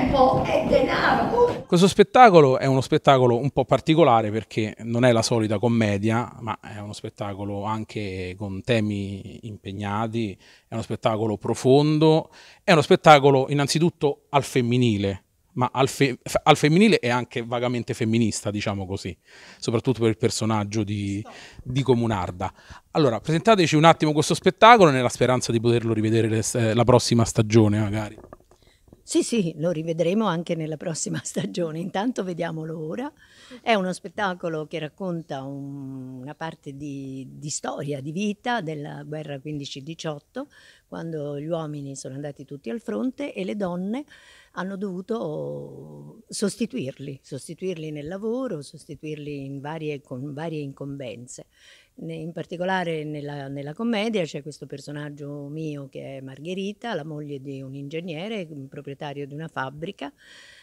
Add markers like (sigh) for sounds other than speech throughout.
tempo è denaro. Questo spettacolo è uno spettacolo un po' particolare perché non è la solita commedia, ma è uno spettacolo anche con temi impegnati, è uno spettacolo profondo, è uno spettacolo innanzitutto al femminile, ma al, fe al, femminile è anche vagamente femminista, diciamo così, soprattutto per il personaggio di, di Comunarda. Allora, presentateci un attimo questo spettacolo nella speranza di poterlo rivedere la prossima stagione magari. Sì, sì, lo rivedremo anche nella prossima (laughs) stagione, intanto vediamolo ora. È uno spettacolo che racconta un, una parte di, di, storia, di vita della guerra 15-18, quando gli uomini sono andati tutti al fronte e le donne hanno dovuto sostituirli, sostituirli nel lavoro, sostituirli varie, con varie incombenze in particolare nella, nella, commedia c'è questo personaggio mio che è Margherita, la moglie di un ingegnere, proprietario di una fabbrica,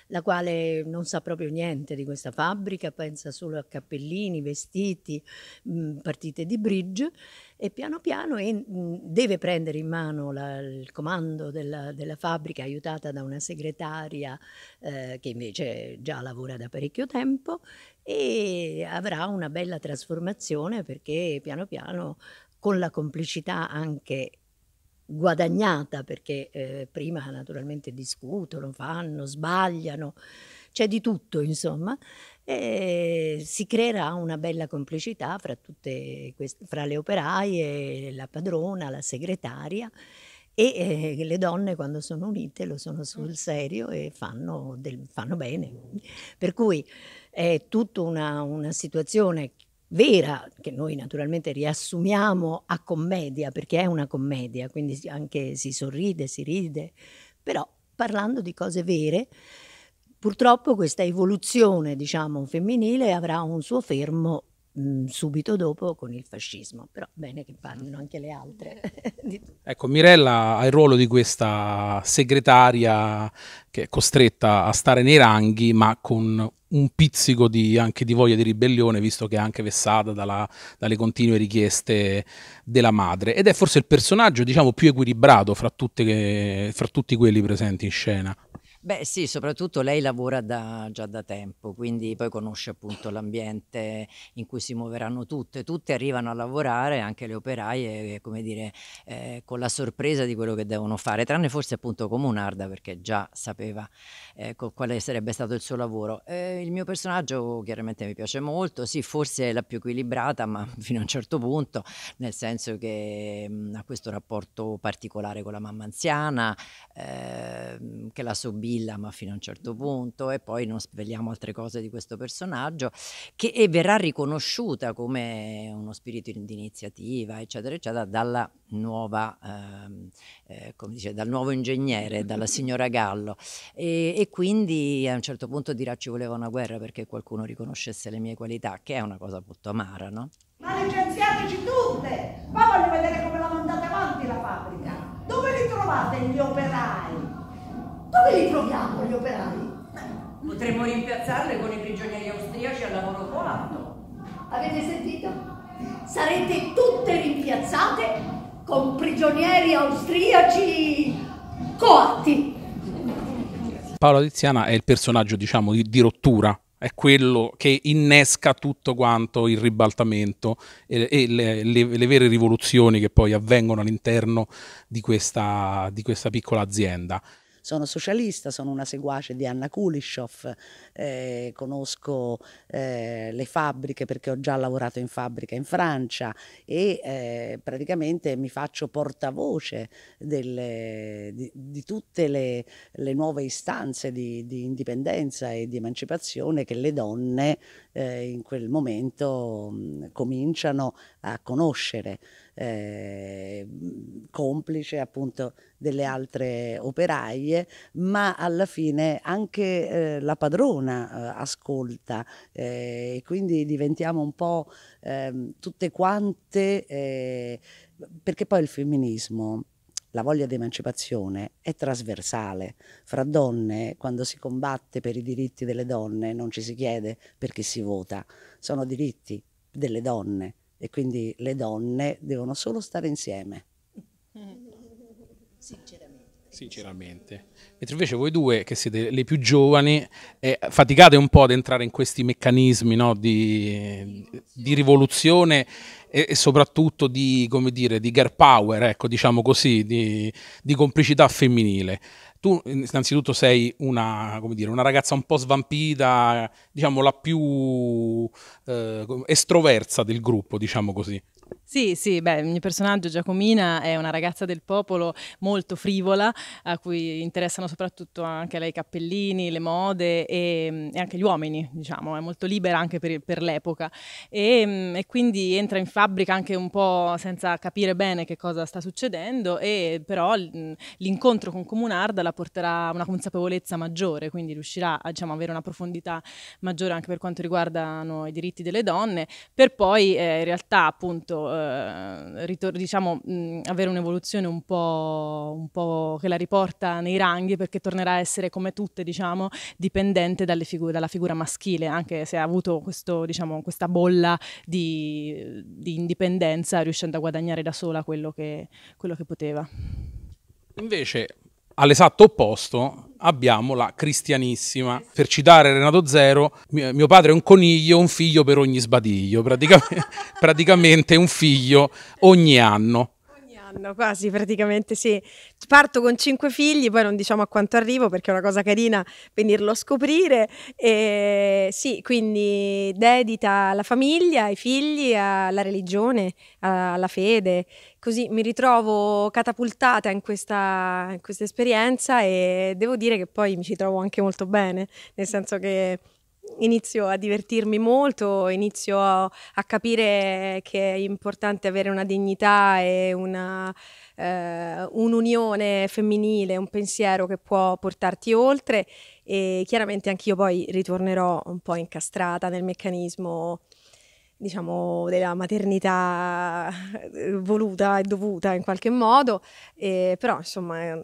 la quale non sa proprio niente di questa fabbrica, pensa solo a cappellini, vestiti, mm, partite di bridge e piano piano in, mm, deve prendere in mano la, il comando della, della, fabbrica aiutata da una segretaria eh, che invece già lavora da parecchio tempo e avrà una bella trasformazione perché piano piano con la complicità anche guadagnata perché eh, prima naturalmente discutono, fanno, sbagliano, c'è di tutto insomma, e si creerà una bella complicità fra, tutte queste, fra le operaie, la padrona, la segretaria e eh, le donne quando sono unite lo sono sul mm. serio e fanno, del, fanno bene. Per cui è tutta una, una situazione vera, che noi naturalmente riassumiamo a commedia, perché è una commedia, quindi anche si sorride, si ride, però parlando di cose vere, purtroppo questa evoluzione, diciamo, femminile avrà un suo fermo subito dopo con il fascismo, però bene che parlino mm. anche le altre. Eh. (laughs) ecco, Mirella ha il ruolo di questa segretaria che è costretta a stare nei ranghi, ma con un pizzico di, anche di voglia di ribellione, visto che è anche vessata dalla, dalle continue richieste della madre. Ed è forse il personaggio, diciamo, più equilibrato fra, tutte, fra tutti quelli presenti in scena. Beh sì, soprattutto lei lavora da, già da tempo, quindi poi conosce appunto l'ambiente in cui si muoveranno tutte, tutte arrivano a lavorare, anche le operaie, eh, come dire, eh, con la sorpresa di quello che devono fare, tranne forse appunto Comunarda perché già sapeva eh, quale sarebbe stato il suo lavoro. Eh, il mio personaggio chiaramente mi piace molto, sì, forse è la più equilibrata, ma (laughs) fino a un certo punto, nel senso che mh, mm, ha questo rapporto particolare con la mamma anziana, ehm, che la sobbisce Sibilla, ma fino a un certo punto, e poi non svegliamo altre cose di questo personaggio, che verrà riconosciuta come uno spirito di iniziativa, eccetera, eccetera, dalla nuova, ehm, eh, come dice, dal nuovo ingegnere, dalla signora Gallo. E, e, quindi a un certo punto dirà ci voleva una guerra perché qualcuno riconoscesse le mie qualità, che è una cosa molto amara, no? Ma licenziateci tutte! Ma voglio vedere come la mandate avanti la fabbrica! Dove li trovate gli operai? Dove li troviamo gli operai? Potremmo rimpiazzarle con i prigionieri austriaci al lavoro coatto. Avete sentito? Sarete tutte rimpiazzate con prigionieri austriaci coatti. Paola Tiziana è il personaggio, diciamo, di, di rottura è quello che innesca tutto quanto il ribaltamento e, e le, le, le, vere rivoluzioni che poi avvengono all'interno di di questa piccola azienda sono socialista, sono una seguace di Anna Kulishov, eh, conosco eh, le fabbriche perché ho già lavorato in fabbrica in Francia e eh, praticamente mi faccio portavoce delle, di, di, tutte le, le nuove istanze di, di, indipendenza e di emancipazione che le donne eh, in quel momento mh, mm, cominciano a conoscere. Eh, complice appunto delle altre operaie, ma alla fine anche eh, la padrona eh, ascolta eh, e quindi diventiamo un po' ehm, tutte quante, eh, perché poi il femminismo la voglia di emancipazione è trasversale. Fra donne, quando si combatte per i diritti delle donne, non ci si chiede perché si vota, sono diritti delle donne e quindi le donne devono solo stare insieme. Sinceramente. Sinceramente. Mentre invece voi due, che siete le più giovani, eh, faticate un po' ad entrare in questi meccanismi no, di, di, rivoluzione e, e soprattutto di, come dire, di girl power, ecco, diciamo così, di, di complicità femminile tu innanzitutto sei una, dire, una, ragazza un po' svampita, diciamo la più eh, estroversa del gruppo, diciamo così. Sì, sì, beh, il mio personaggio Giacomina è una ragazza del popolo molto frivola, a cui interessano soprattutto anche lei i cappellini, le mode e, mm, e anche gli uomini, diciamo, è molto libera anche per, per l'epoca e, mm, e, quindi entra in fabbrica anche un po' senza capire bene che cosa sta succedendo e però mm, l'incontro con Comunarda la porterà a una consapevolezza maggiore, quindi riuscirà a diciamo, avere una profondità maggiore anche per quanto riguardano i diritti delle donne, per poi eh, in realtà appunto eh, ritor- diciamo, mh, avere un'evoluzione un po', un po', che la riporta nei ranghi perché tornerà a essere come tutte diciamo, dipendente figu- dalla figura maschile, anche se ha avuto questo, diciamo, questa bolla di, di, indipendenza riuscendo a guadagnare da sola quello che, quello che poteva. Invece All'esatto opposto abbiamo la cristianissima. Per citare Renato Zero, mio padre è un coniglio, un figlio per ogni sbadiglio, praticamente, (laughs) praticamente un figlio ogni anno anno, quasi praticamente sì. Parto con cinque figli, poi non diciamo a quanto arrivo perché è una cosa carina venirlo a scoprire. E sì, quindi dedita alla famiglia, ai figli, alla religione, alla fede. Così mi ritrovo catapultata in questa, in questa esperienza e devo dire che poi mi ci trovo anche molto bene, nel senso che inizio a divertirmi molto, inizio a, a, capire che è importante avere una dignità e una, eh, un'unione femminile, un pensiero che può portarti oltre e chiaramente anch'io poi ritornerò un po' incastrata nel meccanismo diciamo, della maternità eh, voluta e dovuta in qualche modo, eh, però insomma un,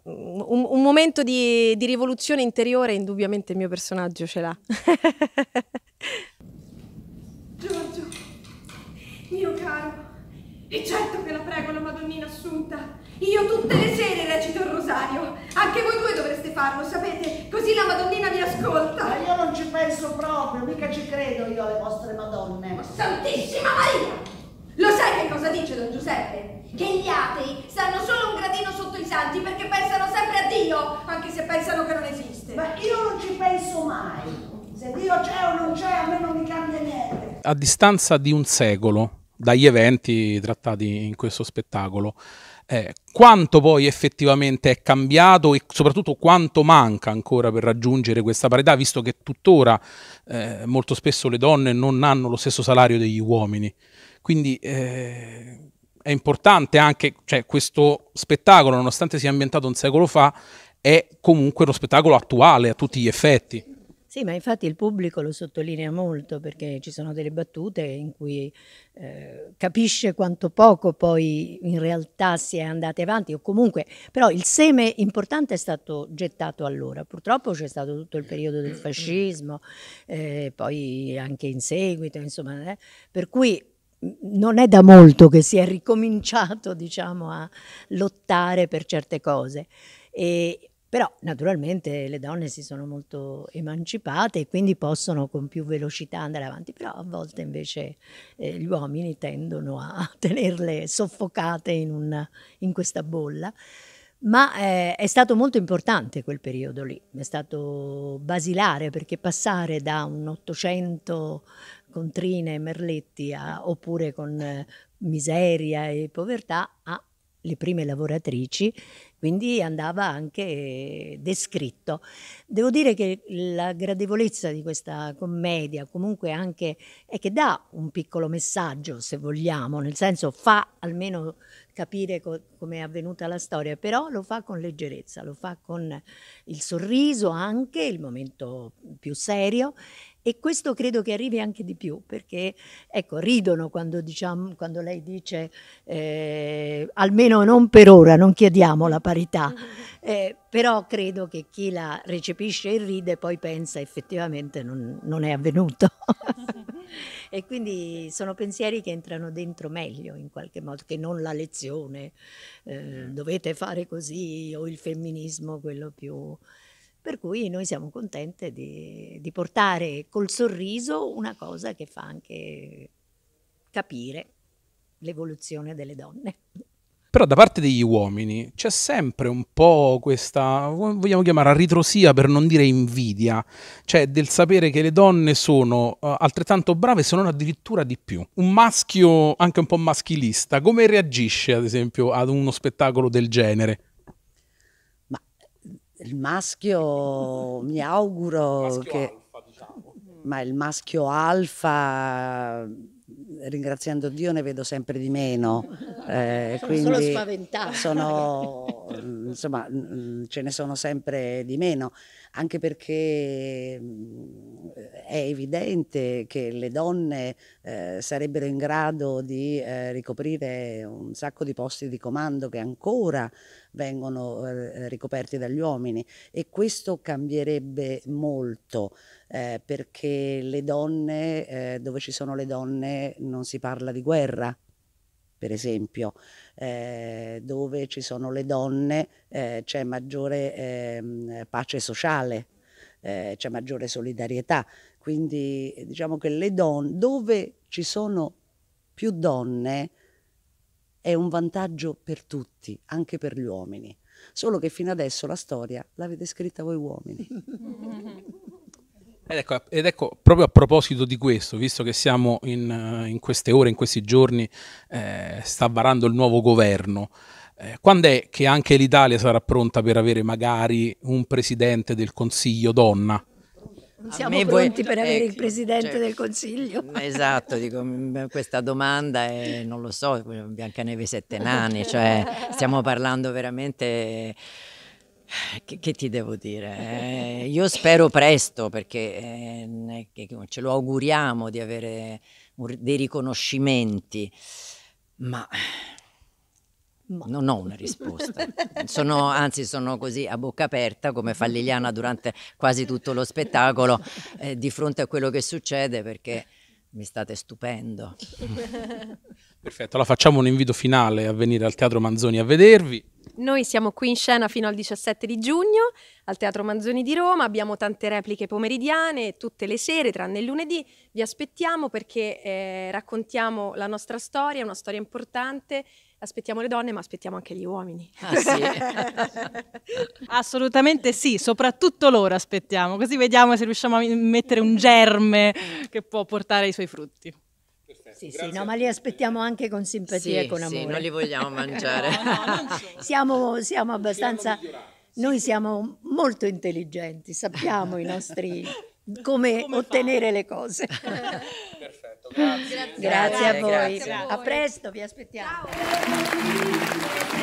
un momento di, di, rivoluzione interiore indubbiamente il mio personaggio ce l'ha. (laughs) Giorgio, mio caro, e certo che la prego la Madonnina Assunta. Io tutte le sere recito il rosario. Anche voi due dovreste farlo, sapete? Così la Madonnina vi ascolta. Ma io non ci penso proprio, mica ci credo io alle vostre Madonne. Ma oh, Santissima Maria! Lo sai che cosa dice Don Giuseppe? Che gli atei stanno solo un gradino sotto i santi perché pensano sempre a Dio, anche se pensano che non esiste. Ma io non ci penso mai. Se Dio c'è o non c'è, a me non mi cambia niente. A distanza di un secolo, dagli eventi trattati in questo spettacolo. Eh, quanto poi effettivamente è cambiato e soprattutto quanto manca ancora per raggiungere questa parità, visto che tuttora eh, molto spesso le donne non hanno lo stesso salario degli uomini. Quindi eh, è importante anche, cioè, questo spettacolo, nonostante sia ambientato un secolo fa, è comunque uno spettacolo attuale a tutti gli effetti. Sì, ma infatti il pubblico lo sottolinea molto perché ci sono delle battute in cui eh, capisce quanto poco poi in realtà si è andati avanti o comunque, però il seme importante è stato gettato allora. Purtroppo c'è stato tutto il periodo del fascismo, eh, poi anche in seguito, insomma, eh, per cui mm, non è da molto che si è ricominciato, diciamo, a lottare per certe cose. E però naturalmente le donne si sono molto emancipate e quindi possono con più velocità andare avanti, però a volte invece eh, gli uomini tendono a (laughs) tenerle soffocate in, una, in questa bolla. Ma eh, è stato molto importante quel periodo lì, è stato basilare perché passare da un 800 con trine e Merletti a, oppure con eh, miseria e povertà a le prime lavoratrici, quindi andava anche descritto. Devo dire che la gradevolezza di questa commedia comunque anche è che dà un piccolo messaggio, se vogliamo, nel senso fa almeno capire co- come è avvenuta la storia, però lo fa con leggerezza, lo fa con il sorriso anche, il momento più serio e questo credo che arrivi anche di più, perché ecco, ridono quando, diciamo, quando lei dice eh, almeno non per ora, non chiediamo la parità, (laughs) eh, però credo che chi la recepisce e ride poi pensa effettivamente non, non è avvenuto. (laughs) e quindi sono pensieri che entrano dentro meglio in qualche modo, che non la lezione, eh, mm. dovete fare così o il femminismo, quello più... Per cui noi siamo contenti di, di portare col sorriso una cosa che fa anche capire l'evoluzione delle donne. Però da parte degli uomini c'è sempre un po' questa, vogliamo chiamare, ritrosia per non dire invidia, cioè del sapere che le donne sono uh, altrettanto brave se non addirittura di più. Un maschio anche un po' maschilista, come reagisce ad esempio ad uno spettacolo del genere? Il maschio mi auguro maschio che... Alfa, diciamo. Mm. Ma il maschio alfa ringraziando Dio ne vedo sempre di meno. Eh, sono quindi solo spaventata. Sono, insomma, mm, ce ne sono sempre di meno, anche perché è evidente che le donne eh, sarebbero in grado di eh, ricoprire un sacco di posti di comando che ancora vengono eh, ricoperti dagli uomini e questo cambierebbe molto eh, perché le donne, eh, dove ci sono le donne non si parla di guerra per esempio, eh, dove ci sono le donne eh, c'è maggiore eh, pace sociale, eh, c'è maggiore solidarietà. Quindi diciamo che le donne, dove ci sono più donne, è un vantaggio per tutti, anche per gli uomini. Solo che fino adesso la storia l'avete scritta voi uomini. Ed ecco, ed ecco, proprio a proposito di questo, visto che siamo in, in queste ore, in questi giorni, eh, sta varando il nuovo governo, eh, quando è che anche l'Italia sarà pronta per avere magari un presidente del Consiglio donna? Non siamo pronti voi, per avere ecco, il eh, Presidente cioè, del Consiglio. (laughs) Esatto, dico, mm, questa domanda è, non lo so, Biancaneve Sette Nani, cioè stiamo parlando veramente... Che, che, ti devo dire? Eh, io spero presto perché eh, ce lo auguriamo di avere un, dei riconoscimenti, ma ma. Non ho una risposta, sono, anzi sono così a bocca aperta come fa Liliana durante quasi tutto lo spettacolo eh, di fronte a quello che succede perché mi state stupendo. Perfetto, allora facciamo un invito finale a venire al Teatro Manzoni a vedervi. Noi siamo qui in scena fino al 17 di giugno al Teatro Manzoni di Roma, abbiamo tante repliche pomeridiane tutte le sere tranne il lunedì, vi aspettiamo perché eh, raccontiamo la nostra storia, una storia importante aspettiamo le donne, ma aspettiamo anche gli uomini. Ah, sì. (laughs) Assolutamente sì, soprattutto loro aspettiamo, così vediamo se riusciamo a mettere un germe che può portare i suoi frutti. Sì, sì, no, ma li aspettiamo anche con simpatia sì, e con amore. Sì, non li vogliamo (laughs) mangiare. no, no, siamo, siamo abbastanza... Siamo noi siamo molto intelligenti, sappiamo i nostri... (laughs) come, come ottenere fare. le cose. Perfetto. Grazie, grazie, a voi. Grazie a, voi. a presto, vi aspettiamo. Ciao.